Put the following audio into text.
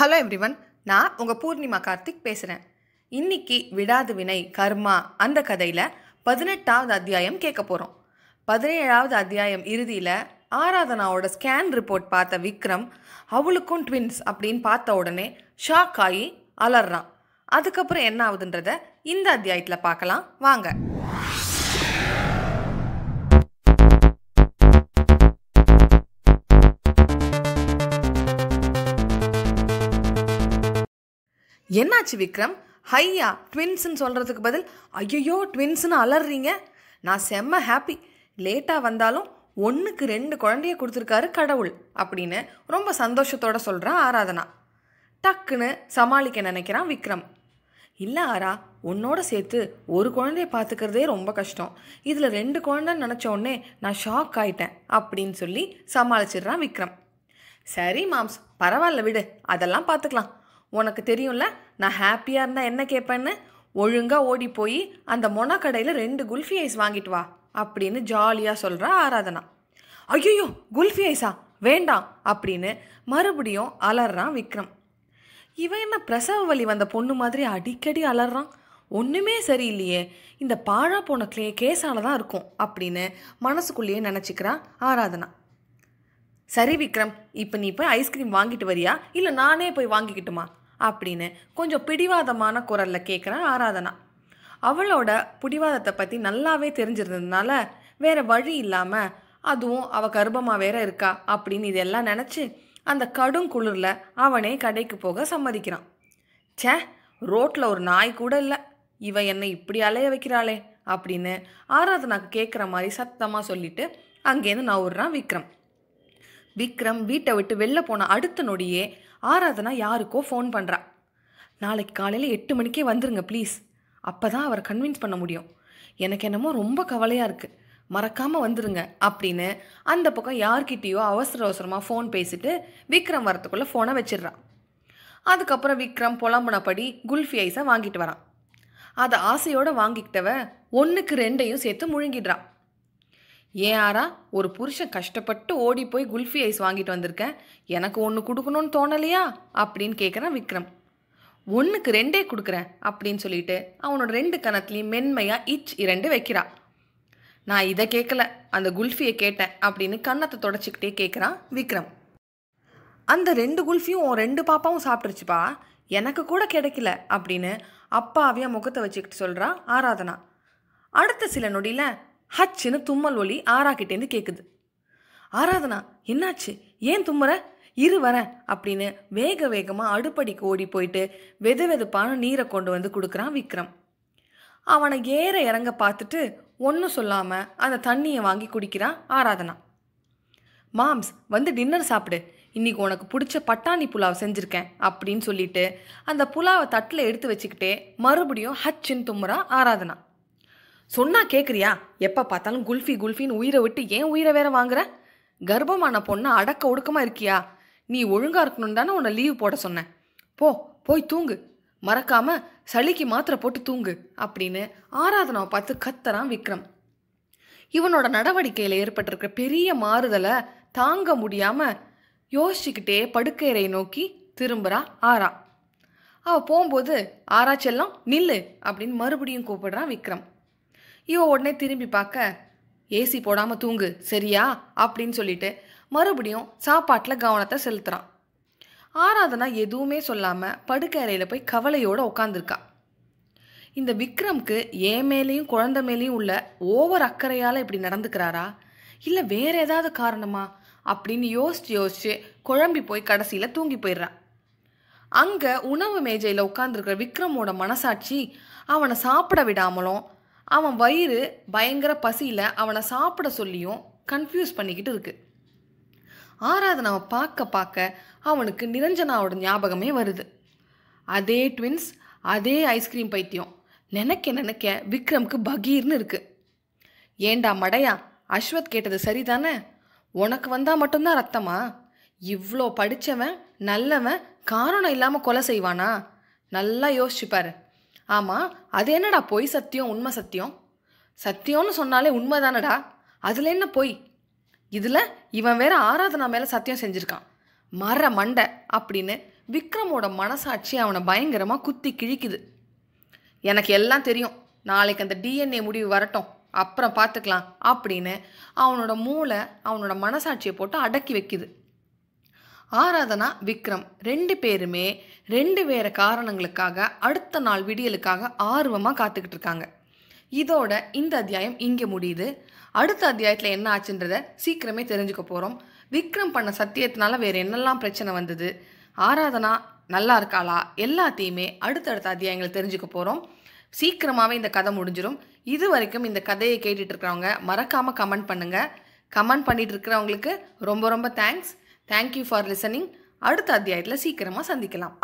hello everyone நான் உங்கள் பூர்ணிமா கார்த்திக் பேசுகிறேன் இன்னைக்கு விடாது வினை கர்மா அந்த கதையில் பதினெட்டாவது அத்தியாயம் கேட்க போகிறோம் பதினேழாவது அத்தியாயம் இறுதியில் ஆராதனாவோட ஸ்கேன் ரிப்போர்ட் பார்த்த விக்ரம் அவளுக்கும் ட்வின்ஸ் அப்படின்னு பார்த்த உடனே ஷாக் ஆகி அலறான் அதுக்கப்புறம் என்ன ஆகுதுன்றத இந்த அத்தியாயத்தில் பார்க்கலாம் வாங்க என்னாச்சு விக்ரம் ஹையா ட்வின்ஸ்ன்னு சொல்கிறதுக்கு பதில் ஐயோ ட்வின்ஸ்னு அலறீங்க நான் செம்ம ஹாப்பி லேட்டாக வந்தாலும் ஒன்றுக்கு ரெண்டு குழந்தைய கொடுத்துருக்காரு கடவுள் அப்படின்னு ரொம்ப சந்தோஷத்தோடு சொல்கிறான் ஆராதனா டக்குன்னு சமாளிக்க நினைக்கிறான் விக்ரம் இல்லை ஆரா உன்னோட சேர்த்து ஒரு குழந்தைய பார்த்துக்கிறதே ரொம்ப கஷ்டம் இதில் ரெண்டு குழந்தைன்னு நினச்ச உடனே நான் ஷாக் ஆயிட்டேன் அப்படின்னு சொல்லி சமாளிச்சிடுறான் விக்ரம் சரி மாம்ஸ் பரவாயில்ல விடு அதெல்லாம் பார்த்துக்கலாம் உனக்கு தெரியும்ல நான் ஹாப்பியாக இருந்தால் என்ன கேட்பேன்னு ஒழுங்காக ஓடி போய் அந்த மொன கடையில் ரெண்டு குல்ஃபி ஐஸ் வாங்கிட்டு வா அப்படின்னு ஜாலியாக சொல்கிறா ஆராதனா ஐயோ குல்ஃபி ஐஸா வேண்டாம் அப்படின்னு மறுபடியும் அலறான் விக்ரம் இவன் என்ன பிரசவ வலி வந்த பொண்ணு மாதிரி அடிக்கடி அலறான் ஒன்றுமே சரியில்லையே இந்த பாழா போன கிளே கேஸால் தான் இருக்கும் அப்படின்னு மனசுக்குள்ளேயே நினச்சிக்கிறான் ஆராதனா சரி விக்ரம் இப்போ நீ போய் ஐஸ்கிரீம் வாங்கிட்டு வரியா இல்லை நானே போய் வாங்கிக்கிட்டுமா அப்படின்னு கொஞ்சம் பிடிவாதமான குரலில் கேட்குறான் ஆராதனா அவளோட பிடிவாதத்தை பற்றி நல்லாவே தெரிஞ்சிருந்ததுனால வேறு வழி இல்லாமல் அதுவும் அவள் கர்ப்பமாக வேற இருக்கா அப்படின்னு இதெல்லாம் நினச்சி அந்த கடும் குளிரில் அவனே கடைக்கு போக சம்மதிக்கிறான் சே ரோட்டில் ஒரு நாய் கூட இல்லை இவன் என்னை இப்படி அலைய வைக்கிறாளே அப்படின்னு ஆராதனாக்கு கேட்குற மாதிரி சத்தமாக சொல்லிட்டு அங்கேருந்து நவுறான் விக்ரம் விக்ரம் வீட்டை விட்டு வெளில போன அடுத்த நொடியே ஆராதனா யாருக்கோ ஃபோன் பண்ணுறா நாளைக்கு காலையில் எட்டு மணிக்கே வந்துருங்க ப்ளீஸ் அப்போ தான் அவரை கன்வின்ஸ் பண்ண முடியும் எனக்கு என்னமோ ரொம்ப கவலையாக இருக்குது மறக்காமல் வந்துருங்க அப்படின்னு அந்த பக்கம் யார்கிட்டேயோ அவசர அவசரமாக ஃபோன் பேசிட்டு விக்ரம் வரத்துக்குள்ளே ஃபோனை வச்சிடுறான் அதுக்கப்புறம் விக்ரம் புலம்புனப்படி குல்ஃபி ஐஸை வாங்கிட்டு வரான் அதை ஆசையோடு வாங்கிக்கிட்டவ ஒன்றுக்கு ரெண்டையும் சேர்த்து முழுங்கிடுறான் ஏன் ஆரா ஒரு புருஷன் கஷ்டப்பட்டு ஓடி போய் குல்ஃபி ஐஸ் வாங்கிட்டு வந்திருக்கேன் எனக்கு ஒன்று கொடுக்கணும்னு தோணலையா அப்படின்னு கேட்குறான் விக்ரம் ஒன்றுக்கு ரெண்டே கொடுக்குறேன் அப்படின்னு சொல்லிட்டு அவனோட ரெண்டு கணத்துலையும் மென்மையாக இச் இரண்டு வைக்கிறான் நான் இதை கேட்கல அந்த குல்ஃபியை கேட்டேன் அப்படின்னு கன்னத்தை தொடச்சிக்கிட்டே கேட்குறான் விக்ரம் அந்த ரெண்டு குல்ஃபியும் உன் ரெண்டு பாப்பாவும் சாப்பிட்ருச்சுப்பா எனக்கு கூட கிடைக்கல அப்படின்னு அப்பாவியாக முகத்தை வச்சுக்கிட்டு சொல்கிறா ஆராதனா அடுத்த சில நொடியில் ஹச்சுன்னு தும்மல் ஒலி ஆறாக்கிட்டேருந்து கேட்குது ஆராதனா என்னாச்சு ஏன் தும்முற இரு வரேன் அப்படின்னு வேக வேகமாக அடுப்படிக்கு ஓடி போயிட்டு வெது வெதுப்பான நீரை கொண்டு வந்து கொடுக்குறான் விக்ரம் அவனை ஏற இறங்க பார்த்துட்டு ஒன்றும் சொல்லாமல் அந்த தண்ணியை வாங்கி குடிக்கிறான் ஆராதனா மாம்ஸ் வந்து டின்னர் சாப்பிடு இன்றைக்கி உனக்கு பிடிச்ச பட்டாணி புலாவ் செஞ்சுருக்கேன் அப்படின்னு சொல்லிட்டு அந்த புலாவை தட்டில் எடுத்து வச்சுக்கிட்டே மறுபடியும் ஹச்சின் தும்முறா ஆராதனா சொன்னா கேட்குறியா எப்போ பார்த்தாலும் குல்ஃபி குல்ஃபின்னு உயிரை விட்டு ஏன் உயிரை வேற வாங்குற கர்ப்பமான பொண்ணை அடக்க ஒடுக்கமா இருக்கியா நீ ஒழுங்காக இருக்கணும் தானே உன்னை லீவ் போட சொன்னேன் போ போய் தூங்கு மறக்காம சளிக்கு மாத்திரை போட்டு தூங்கு அப்படின்னு ஆராதனாவை பார்த்து கத்தரான் விக்ரம் இவனோட நடவடிக்கையில் ஏற்பட்டிருக்கிற பெரிய மாறுதலை தாங்க முடியாமல் யோசிச்சுக்கிட்டே படுக்கையறை நோக்கி திரும்புகிறா ஆரா அவள் போகும்போது ஆரா செல்லம் நில்லு அப்படின்னு மறுபடியும் கூப்பிடுறான் விக்ரம் இவ உடனே திரும்பி பார்க்க ஏசி போடாமல் தூங்கு சரியா அப்படின்னு சொல்லிட்டு மறுபடியும் சாப்பாட்டில் கவனத்தை செலுத்துகிறான் ஆராதனா எதுவுமே சொல்லாமல் படுக்கை அறையில் போய் கவலையோடு உட்காந்துருக்கா இந்த விக்ரம்க்கு ஏன் மேலேயும் குழந்த மேலேயும் உள்ள ஓவர் அக்கறையால் இப்படி நடந்துக்கிறாரா இல்லை வேறு ஏதாவது காரணமா அப்படின்னு யோசிச்சு யோசிச்சு குழம்பி போய் கடைசியில் தூங்கி போயிடுறான் அங்கே உணவு மேஜையில் உட்காந்துருக்கிற விக்ரமோட மனசாட்சி அவனை சாப்பிட விடாமலும் அவன் வயிறு பயங்கர பசியில் அவனை சாப்பிட சொல்லியும் கன்ஃபியூஸ் பண்ணிக்கிட்டு இருக்கு ஆறாவது பார்க்க பார்க்க அவனுக்கு நிரஞ்சனாவோட ஞாபகமே வருது அதே ட்வின்ஸ் அதே ஐஸ்கிரீம் பைத்தியம் நினைக்க நினைக்க விக்ரம்க்கு பகீர்னு இருக்கு ஏண்டா மடையா அஸ்வத் கேட்டது சரிதானே உனக்கு வந்தால் மட்டும்தான் ரத்தமா இவ்வளோ படித்தவன் நல்லவன் காரணம் இல்லாமல் கொலை செய்வானா நல்லா யோசிச்சுப்பாரு ஆமாம் அது என்னடா பொய் சத்தியம் உண்மை சத்தியம் சத்தியம்னு சொன்னாலே உண்மை தானடா அதில் என்ன பொய் இதில் இவன் வேற ஆராதனா மேலே சத்தியம் செஞ்சுருக்கான் மர மண்டை அப்படின்னு விக்ரமோட மனசாட்சி அவனை பயங்கரமாக குத்தி கிழிக்குது எனக்கு எல்லாம் தெரியும் நாளைக்கு அந்த டிஎன்ஏ முடிவு வரட்டும் அப்புறம் பார்த்துக்கலாம் அப்படின்னு அவனோட மூளை அவனோட மனசாட்சியை போட்டு அடக்கி வைக்குது ஆராதனா விக்ரம் ரெண்டு பேருமே ரெண்டு வேறு காரணங்களுக்காக அடுத்த நாள் விடியலுக்காக ஆர்வமாக காத்துக்கிட்டு இருக்காங்க இதோட இந்த அத்தியாயம் இங்கே முடியுது அடுத்த அத்தியாயத்தில் என்ன ஆச்சுன்றத சீக்கிரமே தெரிஞ்சுக்க போகிறோம் விக்ரம் பண்ண சத்தியத்தினால வேறு என்னெல்லாம் பிரச்சனை வந்தது ஆராதனா நல்லா இருக்காளா எல்லாத்தையுமே அடுத்தடுத்த அத்தியாயங்கள் தெரிஞ்சுக்க போகிறோம் சீக்கிரமாகவே இந்த கதை முடிஞ்சிடும் இது வரைக்கும் இந்த கதையை கேட்டுட்ருக்கிறவங்க மறக்காமல் கமெண்ட் பண்ணுங்கள் கமெண்ட் பண்ணிகிட்டு இருக்கிறவங்களுக்கு ரொம்ப ரொம்ப தேங்க்ஸ் தேங்க்யூ ஃபார் லிசனிங் அடுத்த அத்தியாயத்தில் சீக்கிரமாக சந்திக்கலாம்